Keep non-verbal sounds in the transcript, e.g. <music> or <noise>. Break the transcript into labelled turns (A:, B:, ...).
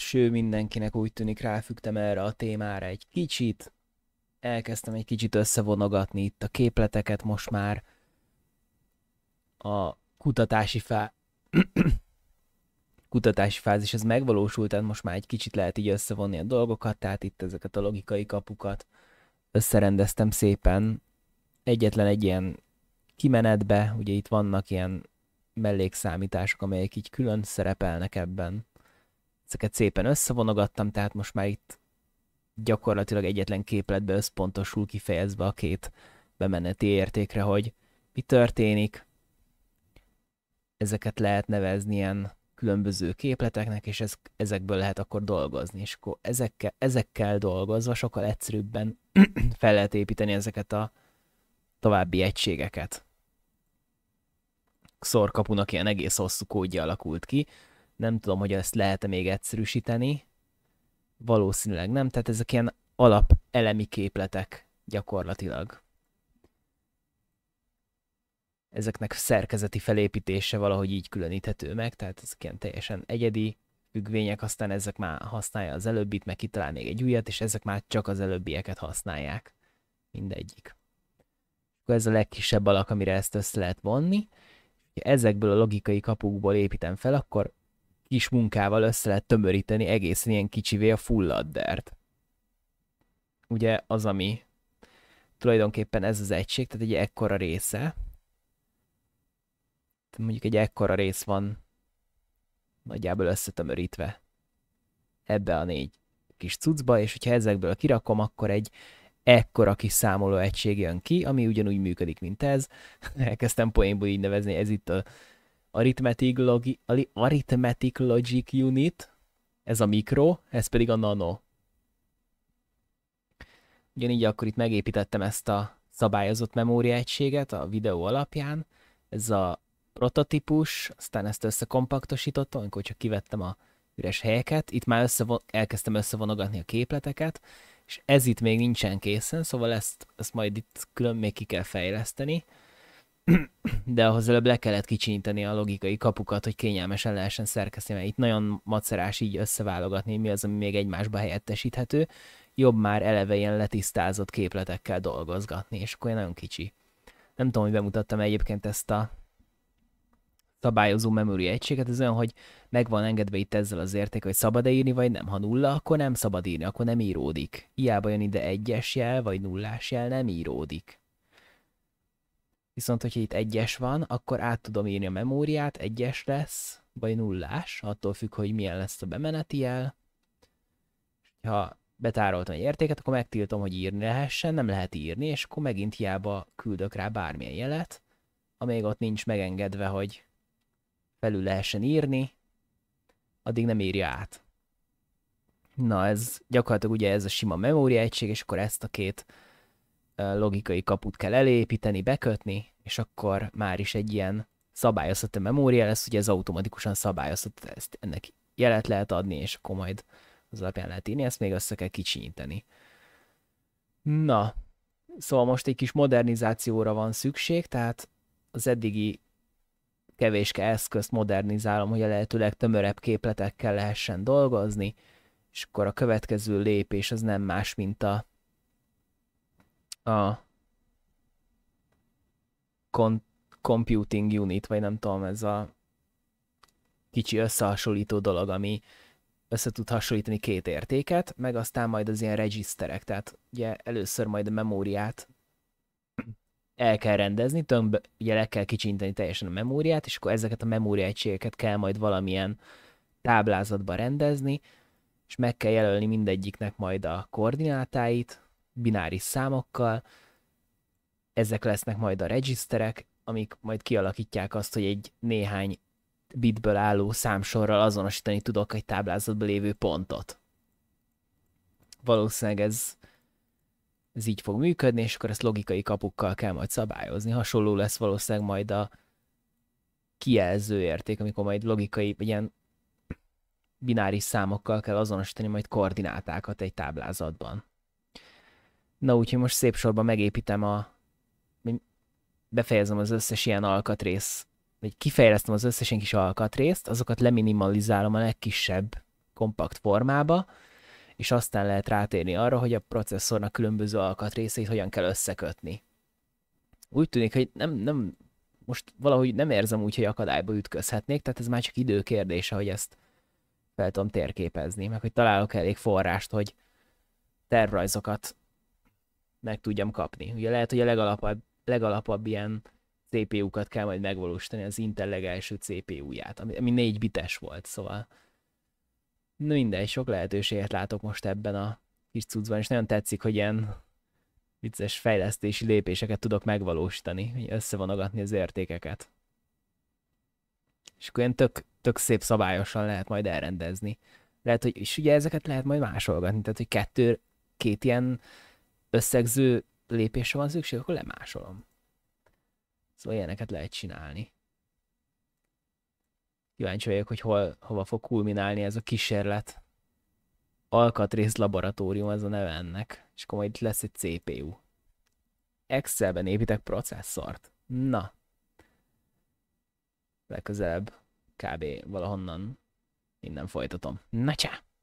A: ső mindenkinek úgy tűnik ráfügtem erre a témára egy kicsit. Elkezdtem egy kicsit összevonogatni itt a képleteket most már. A kutatási fá... <clears throat> kutatási fázis ez megvalósult, tehát most már egy kicsit lehet így összevonni a dolgokat, tehát itt ezeket a logikai kapukat összerendeztem szépen. Egyetlen egy ilyen kimenetbe, ugye itt vannak ilyen mellékszámítások, amelyek így külön szerepelnek ebben perceket szépen összevonogattam, tehát most már itt gyakorlatilag egyetlen képletbe összpontosul kifejezve a két bemeneti értékre, hogy mi történik. Ezeket lehet nevezni ilyen különböző képleteknek, és ez, ezekből lehet akkor dolgozni, és akkor ezekkel, ezekkel dolgozva sokkal egyszerűbben <clears throat> fel lehet építeni ezeket a további egységeket. Szorkapunak ilyen egész hosszú kódja alakult ki, nem tudom, hogy ezt lehet-e még egyszerűsíteni. Valószínűleg nem, tehát ezek ilyen alap elemi képletek gyakorlatilag. Ezeknek szerkezeti felépítése valahogy így különíthető meg, tehát ezek ilyen teljesen egyedi függvények, aztán ezek már használja az előbbit, meg kitalál még egy újat, és ezek már csak az előbbieket használják. Mindegyik. Akkor ez a legkisebb alak, amire ezt össze lehet vonni. Ha ezekből a logikai kapukból építem fel, akkor kis munkával össze lehet tömöríteni egészen ilyen kicsivé a fulladdert. Ugye az, ami tulajdonképpen ez az egység, tehát egy ekkora része. mondjuk egy ekkora rész van nagyjából összetömörítve ebbe a négy kis cuccba, és hogyha ezekből kirakom, akkor egy ekkora kis számoló egység jön ki, ami ugyanúgy működik, mint ez. <laughs> Elkezdtem poénból így nevezni, ez itt a Arithmetic, Logi- Arithmetic Logic Unit, ez a mikro, ez pedig a nano. Ugyanígy akkor itt megépítettem ezt a szabályozott memóriaegységet a videó alapján, ez a prototípus, aztán ezt összekompaktosítottam, amikor csak kivettem a üres helyeket, itt már összevon- elkezdtem összevonogatni a képleteket, és ez itt még nincsen készen, szóval ezt, ezt majd itt külön még ki kell fejleszteni de ahhoz előbb le kellett kicsinyíteni a logikai kapukat, hogy kényelmesen lehessen szerkeszteni, mert itt nagyon macerás így összeválogatni, mi az, ami még egymásba helyettesíthető, jobb már eleve ilyen letisztázott képletekkel dolgozgatni, és akkor nagyon kicsi. Nem tudom, hogy bemutattam egyébként ezt a szabályozó memory egységet, ez olyan, hogy meg van engedve itt ezzel az érték, hogy szabad-e írni, vagy nem. Ha nulla, akkor nem szabad írni, akkor nem íródik. Hiába jön ide egyes jel, vagy nullás jel, nem íródik. Viszont, hogyha itt egyes van, akkor át tudom írni a memóriát, egyes lesz, vagy nullás, attól függ, hogy milyen lesz a bemeneti jel. ha betároltam egy értéket, akkor megtiltom, hogy írni lehessen, nem lehet írni, és akkor megint hiába küldök rá bármilyen jelet, amíg ott nincs megengedve, hogy felül lehessen írni, addig nem írja át. Na ez gyakorlatilag ugye ez a sima memória egység, és akkor ezt a két logikai kaput kell elépíteni, bekötni, és akkor már is egy ilyen szabályozható memória lesz, ugye ez automatikusan szabályozható, ezt ennek jelet lehet adni, és akkor majd az alapján lehet írni, ezt még össze kell kicsinyíteni. Na, szóval most egy kis modernizációra van szükség, tehát az eddigi kevéske eszközt modernizálom, hogy a lehetőleg tömörebb képletekkel lehessen dolgozni, és akkor a következő lépés az nem más, mint a a con- computing unit, vagy nem tudom, ez a kicsi összehasonlító dolog, ami össze tud hasonlítani két értéket, meg aztán majd az ilyen regiszterek, tehát ugye először majd a memóriát el kell rendezni, tömb, ugye le kell kicsinteni teljesen a memóriát, és akkor ezeket a memóriaegységeket kell majd valamilyen táblázatba rendezni, és meg kell jelölni mindegyiknek majd a koordinátáit, bináris számokkal, ezek lesznek majd a regiszterek, amik majd kialakítják azt, hogy egy néhány bitből álló számsorral azonosítani tudok egy táblázatban lévő pontot. Valószínűleg ez, ez így fog működni, és akkor ezt logikai kapukkal kell majd szabályozni. Hasonló lesz valószínűleg majd a kijelző érték, amikor majd logikai, ilyen bináris számokkal kell azonosítani majd koordinátákat egy táblázatban. Na úgyhogy most szép sorban megépítem a... Befejezem az összes ilyen alkatrész, vagy kifejlesztem az összes ilyen kis alkatrészt, azokat leminimalizálom a legkisebb kompakt formába, és aztán lehet rátérni arra, hogy a processzornak különböző alkatrészeit hogyan kell összekötni. Úgy tűnik, hogy nem, nem, most valahogy nem érzem úgy, hogy akadályba ütközhetnék, tehát ez már csak idő kérdése, hogy ezt fel tudom térképezni, meg hogy találok elég forrást, hogy tervrajzokat meg tudjam kapni. Ugye lehet, hogy a legalapabb, legalapabb ilyen CPU-kat kell majd megvalósítani, az Intel legelső CPU-ját, ami, ami 4 bites volt, szóval mindegy, sok lehetőséget látok most ebben a kis cuccban, és nagyon tetszik, hogy ilyen vicces fejlesztési lépéseket tudok megvalósítani, hogy összevonogatni az értékeket. És akkor ilyen tök, tök szép szabályosan lehet majd elrendezni. Lehet, hogy, és ugye ezeket lehet majd másolgatni, tehát hogy kettő, két ilyen összegző lépésre van szükség, akkor lemásolom. Szóval ilyeneket lehet csinálni. Kíváncsi vagyok, hogy hol, hova fog kulminálni ez a kísérlet. Alkatrész laboratórium ez a neve ennek, és akkor majd lesz egy CPU. Excelben építek processzort. Na. Legközelebb kb. valahonnan innen folytatom. Na csá!